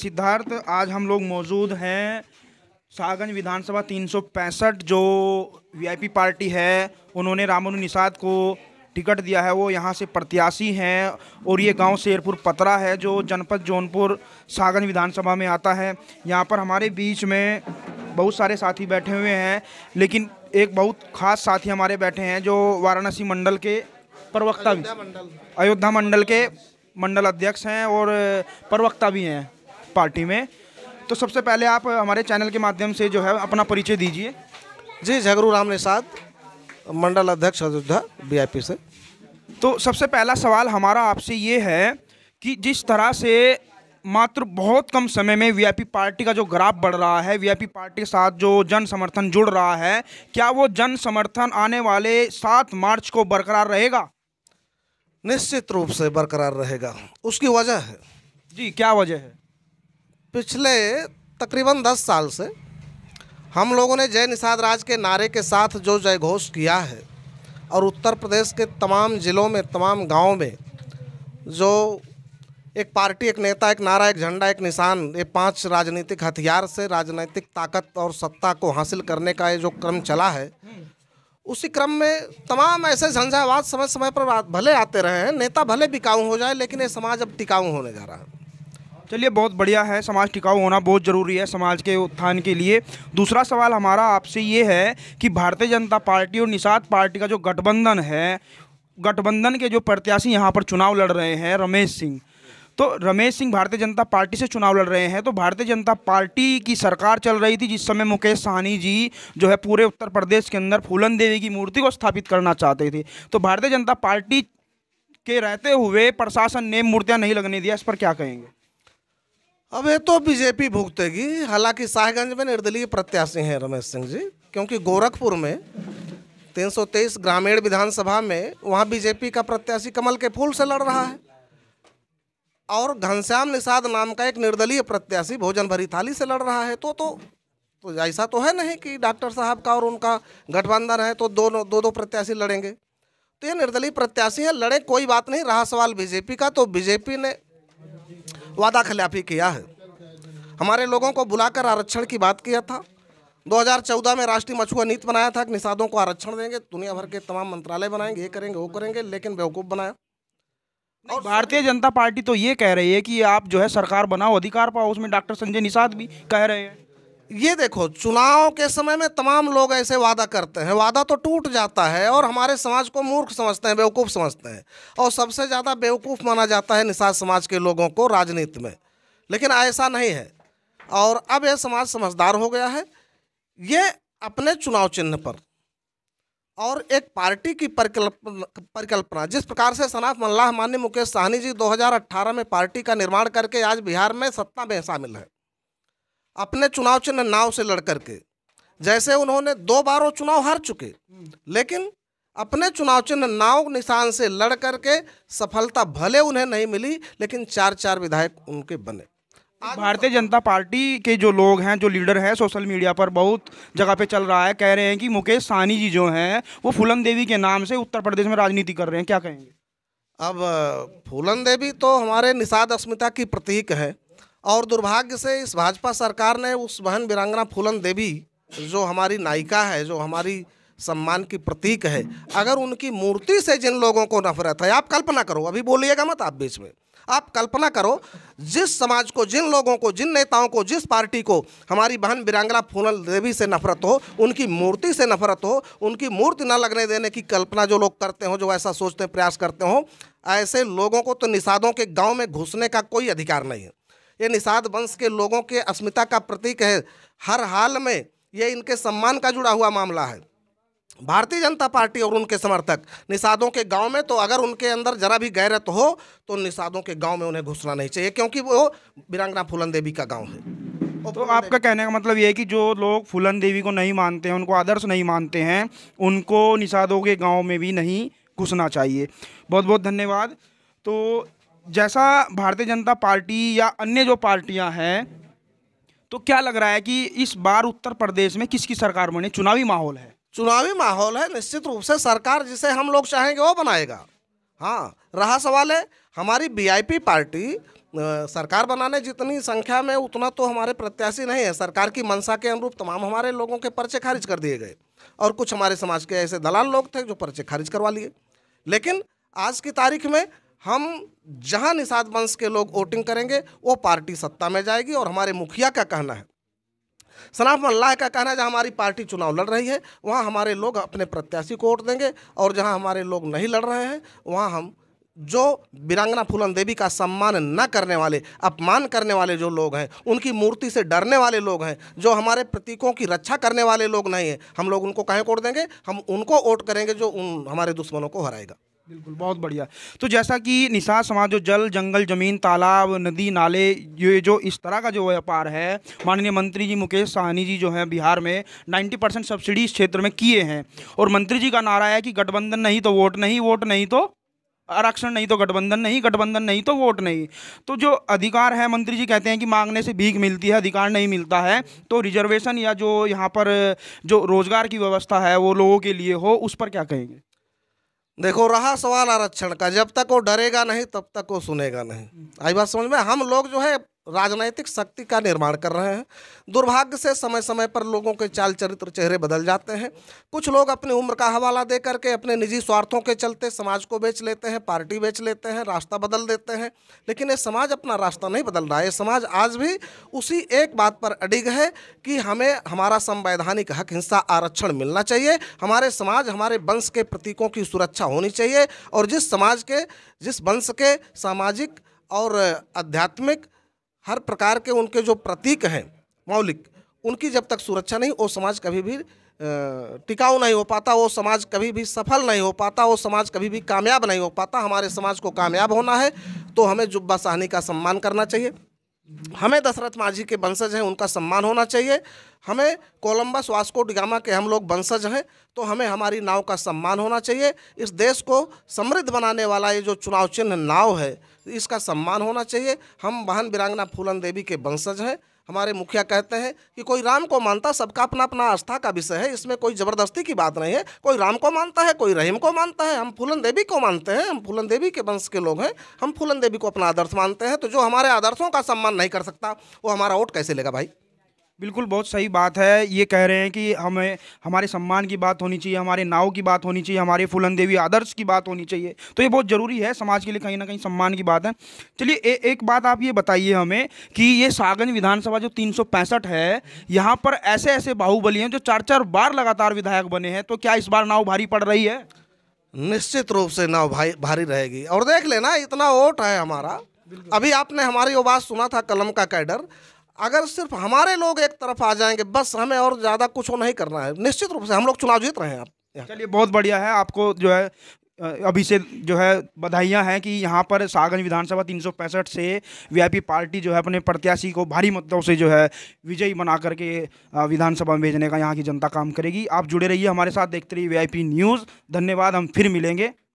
सिद्धार्थ आज हम लोग मौजूद हैं सागन विधानसभा तीन जो वीआईपी पार्टी है उन्होंने रामन निषाद को टिकट दिया है वो यहाँ से प्रत्याशी हैं और ये गांव शेरपुर पतरा है जो जनपद जौनपुर सागन विधानसभा में आता है यहाँ पर हमारे बीच में बहुत सारे साथी बैठे हुए हैं लेकिन एक बहुत खास साथी हमारे बैठे हैं जो वाराणसी मंडल के प्रवक्ता भी अयोध्या मंडल के मंडल अध्यक्ष हैं और प्रवक्ता भी हैं पार्टी में तो सबसे पहले आप हमारे चैनल के माध्यम से जो है अपना परिचय दीजिए जी झगरू राम निषाद मंडल अध्यक्ष अयोध्या बी से तो सबसे पहला सवाल हमारा आपसे ये है कि जिस तरह से मात्र बहुत कम समय में वीआईपी पार्टी का जो ग्राफ बढ़ रहा है वीआईपी पार्टी के साथ जो जन समर्थन जुड़ रहा है क्या वो जन समर्थन आने वाले सात मार्च को बरकरार रहेगा निश्चित रूप से बरकरार रहेगा उसकी वजह है जी क्या वजह है पिछले तकरीबन दस साल से हम लोगों ने जय निषाद राज के नारे के साथ जो जय घोष किया है और उत्तर प्रदेश के तमाम ज़िलों में तमाम गाँव में जो एक पार्टी एक नेता एक नारा एक झंडा एक निशान ये पांच राजनीतिक हथियार से राजनीतिक ताकत और सत्ता को हासिल करने का ये जो क्रम चला है उसी क्रम में तमाम ऐसे झंझावाद समय समय पर भले आते रहे हैं नेता भले बिकाऊ हो जाए लेकिन ये समाज अब टिकाऊ होने जा रहा है चलिए बहुत बढ़िया है समाज टिकाऊ होना बहुत ज़रूरी है समाज के उत्थान के लिए दूसरा सवाल हमारा आपसे ये है कि भारतीय जनता पार्टी और निषाद पार्टी का जो गठबंधन है गठबंधन के जो प्रत्याशी यहाँ पर चुनाव लड़ रहे हैं रमेश सिंह तो रमेश सिंह भारतीय जनता पार्टी से चुनाव लड़ रहे हैं तो भारतीय जनता पार्टी की सरकार चल रही थी जिस समय मुकेश सहनी जी जो है पूरे उत्तर प्रदेश के अंदर फूलन देवी की मूर्ति को स्थापित करना चाहते थे तो भारतीय जनता पार्टी के रहते हुए प्रशासन ने मूर्तियां नहीं लगने दिया इस पर क्या कहेंगे अब ये तो बीजेपी भुगतेगी हालांकि साहेगंज में निर्दलीय प्रत्याशी हैं रमेश सिंह जी क्योंकि गोरखपुर में 323 ग्रामीण विधानसभा में वहाँ बीजेपी का प्रत्याशी कमल के फूल से लड़ रहा है और घनश्याम निषाद नाम का एक निर्दलीय प्रत्याशी भोजन भरी थाली से लड़ रहा है तो तो तो ऐसा तो है नहीं कि डॉक्टर साहब का और उनका गठबंधन है तो दोनों दो दो प्रत्याशी लड़ेंगे तो ये निर्दलीय प्रत्याशी हैं लड़े कोई बात नहीं रहा सवाल बीजेपी का तो बीजेपी ने वादा खिलाफी किया है हमारे लोगों को बुलाकर आरक्षण की बात किया था 2014 में राष्ट्रीय मछुआ नीति बनाया था कि निषादों को आरक्षण देंगे दुनिया भर के तमाम मंत्रालय बनाएंगे ये करेंगे वो करेंगे लेकिन बेवकूफ़ बनाया और भारतीय जनता पार्टी तो ये कह रही है कि आप जो है सरकार बनाओ अधिकार पाओ उसमें डॉक्टर संजय निषाद भी कह रहे हैं ये देखो चुनाव के समय में तमाम लोग ऐसे वादा करते हैं वादा तो टूट जाता है और हमारे समाज को मूर्ख समझते हैं बेवकूफ़ समझते हैं और सबसे ज़्यादा बेवकूफ़ माना जाता है निषाद समाज के लोगों को राजनीति में लेकिन ऐसा नहीं है और अब यह समाज समझदार हो गया है ये अपने चुनाव चिन्ह पर और एक पार्टी की परिकल्पना जिस प्रकार से सनाफ मल्लाह मान्य मुकेश साहनी जी 2018 में पार्टी का निर्माण करके आज बिहार में सत्ता में शामिल है अपने चुनाव चिन्ह नाव से लड़ के जैसे उन्होंने दो बार वो चुनाव हार चुके लेकिन अपने चुनाव चिन्ह नाव निशान से लड़ करके सफलता भले उन्हें नहीं मिली लेकिन चार चार विधायक उनके बने भारतीय जनता पार्टी के जो लोग हैं जो लीडर हैं सोशल मीडिया पर बहुत जगह पे चल रहा है कह रहे हैं कि मुकेश सानी जी जो हैं वो फूलन देवी के नाम से उत्तर प्रदेश में राजनीति कर रहे हैं क्या कहेंगे अब फूलन देवी तो हमारे निषाद अस्मिता की प्रतीक है और दुर्भाग्य से इस भाजपा सरकार ने उस बहन वीरांगना फूलन देवी जो हमारी नायिका है जो हमारी सम्मान की प्रतीक है अगर उनकी मूर्ति से जिन लोगों को नफरत है तो आप कल्पना करो अभी बोलिएगा मत आप बीच में आप कल्पना करो जिस समाज को जिन लोगों को जिन नेताओं को जिस पार्टी को हमारी बहन बिरांगड़ा फूनल देवी से नफरत हो उनकी मूर्ति से नफरत हो उनकी मूर्ति ना लगने देने की कल्पना जो लोग करते हो जो ऐसा सोचते प्रयास करते हो ऐसे लोगों को तो निषादों के गांव में घुसने का कोई अधिकार नहीं है ये निषाद वंश के लोगों के अस्मिता का प्रतीक है हर हाल में ये इनके सम्मान का जुड़ा हुआ मामला है भारतीय जनता पार्टी और उनके समर्थक निषादों के गांव में तो अगर उनके अंदर जरा भी गैरत हो तो निषादों के गांव में उन्हें घुसना नहीं चाहिए क्योंकि वो बिरंगना फूलन देवी का गांव है तो, तो आपका कहने का मतलब ये है कि जो लोग फूलन देवी को नहीं मानते हैं उनको आदर्श नहीं मानते हैं उनको निषादों के गाँव में भी नहीं घुसना चाहिए बहुत बहुत धन्यवाद तो जैसा भारतीय जनता पार्टी या अन्य जो पार्टियां हैं तो क्या लग रहा है कि इस बार उत्तर प्रदेश में किसकी सरकार बने चुनावी माहौल है चुनावी माहौल है निश्चित रूप से सरकार जिसे हम लोग चाहेंगे वो बनाएगा हाँ रहा सवाल है हमारी वीआईपी पार्टी सरकार बनाने जितनी संख्या में उतना तो हमारे प्रत्याशी नहीं है सरकार की मंशा के अनुरूप तमाम हमारे लोगों के पर्चे खारिज कर दिए गए और कुछ हमारे समाज के ऐसे दलाल लोग थे जो पर्चे खारिज करवा लिए लेकिन आज की तारीख में हम जहां निषाद वंश के लोग वोटिंग करेंगे वो पार्टी सत्ता में जाएगी और हमारे मुखिया का कहना है सनाफ मल्लाह का कहना है जहाँ हमारी पार्टी चुनाव लड़ रही है वहाँ हमारे लोग अपने प्रत्याशी को वोट देंगे और जहाँ हमारे लोग नहीं लड़ रहे हैं वहाँ हम जो वीरांगना फूलन देवी का सम्मान न करने वाले अपमान करने वाले जो लोग हैं उनकी मूर्ति से डरने वाले लोग हैं जो हमारे प्रतीकों की रक्षा करने वाले लोग नहीं हैं हम लोग उनको कहें वोट देंगे हम उनको वोट करेंगे जो उन हमारे दुश्मनों को हराएगा बिल्कुल बहुत बढ़िया तो जैसा कि निशा समाज जो जल जंगल जमीन तालाब नदी नाले ये जो इस तरह का जो व्यापार है माननीय मंत्री जी मुकेश साहनी जी जो हैं बिहार में 90 परसेंट सब्सिडी इस क्षेत्र में किए हैं और मंत्री जी का नारा है कि गठबंधन नहीं तो वोट नहीं वोट नहीं तो आरक्षण नहीं तो गठबंधन नहीं गठबंधन नहीं तो वोट नहीं तो जो अधिकार है मंत्री जी कहते हैं कि मांगने से भीख मिलती है अधिकार नहीं मिलता है तो रिजर्वेशन या जो यहाँ पर जो रोज़गार की व्यवस्था है वो लोगों के लिए हो उस पर क्या कहेंगे देखो रहा सवाल आरक्षण का जब तक वो डरेगा नहीं तब तक वो सुनेगा नहीं आई बात समझ में हम लोग जो है राजनैतिक शक्ति का निर्माण कर रहे हैं दुर्भाग्य से समय समय पर लोगों के चाल चरित्र चेहरे बदल जाते हैं कुछ लोग अपनी उम्र का हवाला दे करके अपने निजी स्वार्थों के चलते समाज को बेच लेते हैं पार्टी बेच लेते हैं रास्ता बदल देते हैं लेकिन ये समाज अपना रास्ता नहीं बदल रहा है समाज आज भी उसी एक बात पर अडिग है कि हमें हमारा संवैधानिक हक हिंसा आरक्षण मिलना चाहिए हमारे समाज हमारे वंश के प्रतीकों की सुरक्षा होनी चाहिए और जिस समाज के जिस वंश के सामाजिक और आध्यात्मिक हर प्रकार के उनके जो प्रतीक हैं मौलिक उनकी जब तक सुरक्षा नहीं वो समाज कभी भी टिकाऊ नहीं हो पाता वो समाज कभी भी सफल नहीं हो पाता वो समाज कभी भी कामयाब नहीं हो पाता हमारे समाज को कामयाब होना है तो हमें जुब्बा साहनी का सम्मान करना चाहिए हमें दशरथ माझी के वंशज हैं उनका सम्मान होना चाहिए हमें कोलंबस वास्को डिगामा के हम लोग वंशज हैं तो हमें हमारी नाव का सम्मान होना चाहिए इस देश को समृद्ध बनाने वाला ये जो चुनाव चिन्ह नाव है तो इसका सम्मान होना चाहिए हम बहन बिरांगना फूलन देवी के वंशज हैं हमारे मुखिया कहते हैं कि कोई राम को मानता सबका अपना अपना आस्था का विषय है इसमें कोई ज़बरदस्ती की बात नहीं है कोई राम को मानता है कोई रहीम को मानता है हम फूलन देवी को मानते हैं हम फूलन देवी के वंश के लोग हैं हम फूलन देवी को अपना आदर्श मानते हैं तो जो हमारे आदर्शों का सम्मान नहीं कर सकता वो हमारा वोट कैसे लेगा भाई बिल्कुल बहुत सही बात है ये कह रहे हैं कि हमें हमारे सम्मान की बात होनी चाहिए हमारे नाव की बात होनी चाहिए हमारे फूलन देवी आदर्श की बात होनी चाहिए तो ये बहुत ज़रूरी है समाज के लिए कहीं ना कहीं सम्मान की बात है चलिए एक बात आप ये बताइए हमें कि ये सागन विधानसभा जो तीन है यहाँ पर ऐसे ऐसे बाहुबली हैं जो चार चार बार लगातार विधायक बने हैं तो क्या इस बार नाव भारी पड़ रही है निश्चित रूप से नाव भाई भारी रहेगी और देख लेना इतना वोट है हमारा अभी आपने हमारी आवाज सुना था कलम का कैडर अगर सिर्फ हमारे लोग एक तरफ आ जाएंगे बस हमें और ज़्यादा कुछ नहीं करना है निश्चित रूप से हम लोग चुनाव जीत रहे हैं आप चलिए बहुत बढ़िया है आपको जो है अभी से जो है बधाइयां हैं कि यहाँ पर सागन विधानसभा तीन से वीआईपी पार्टी जो है अपने प्रत्याशी को भारी मतों से जो है विजयी बना करके विधानसभा में भेजने का यहाँ की जनता काम करेगी आप जुड़े रहिए हमारे साथ देखते रहिए वीआईपी न्यूज़ धन्यवाद हम फिर मिलेंगे